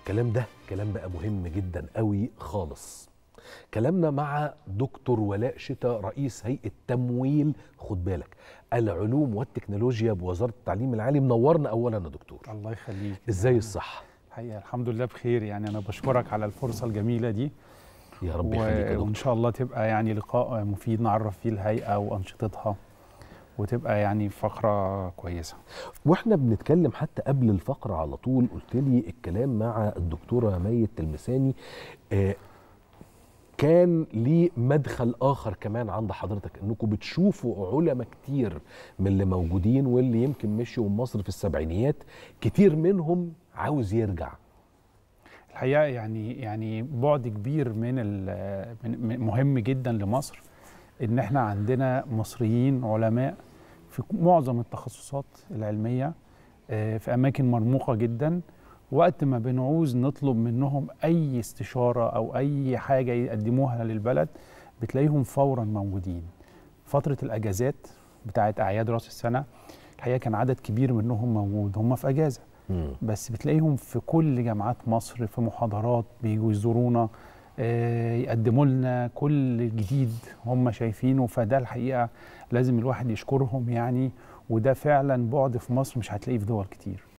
الكلام ده كلام بقى مهم جدا قوي خالص كلامنا مع دكتور ولاء شتا رئيس هيئه تمويل خد بالك العلوم والتكنولوجيا بوزاره التعليم العالي منورنا اولا يا دكتور الله يخليك ازاي الصحه الحقيقه الحمد لله بخير يعني انا بشكرك على الفرصه الجميله دي يا رب يخليك و... وان شاء الله تبقى يعني لقاء مفيد نعرف فيه الهيئه وانشطتها وتبقى يعني فقره كويسه. واحنا بنتكلم حتى قبل الفقره على طول قلت لي الكلام مع الدكتوره ميت تلمساني آه، كان ليه مدخل اخر كمان عند حضرتك انكم بتشوفوا علماء كتير من اللي موجودين واللي يمكن مشوا مصر في السبعينيات كتير منهم عاوز يرجع الحقيقه يعني يعني بعد كبير من مهم جدا لمصر ان احنا عندنا مصريين علماء في معظم التخصصات العلمية آه، في أماكن مرموقة جدا وقت ما بنعوز نطلب منهم أي استشارة أو أي حاجة يقدموها للبلد بتلاقيهم فورا موجودين فترة الأجازات بتاعة أعياد رأس السنة الحقيقة كان عدد كبير منهم موجود هم في أجازة بس بتلاقيهم في كل جامعات مصر في محاضرات بيجوا يزورونا آه، يقدموا لنا كل جديد هم شايفينه فده الحقيقه لازم الواحد يشكرهم يعني وده فعلا بعد في مصر مش هتلاقيه في دول كتير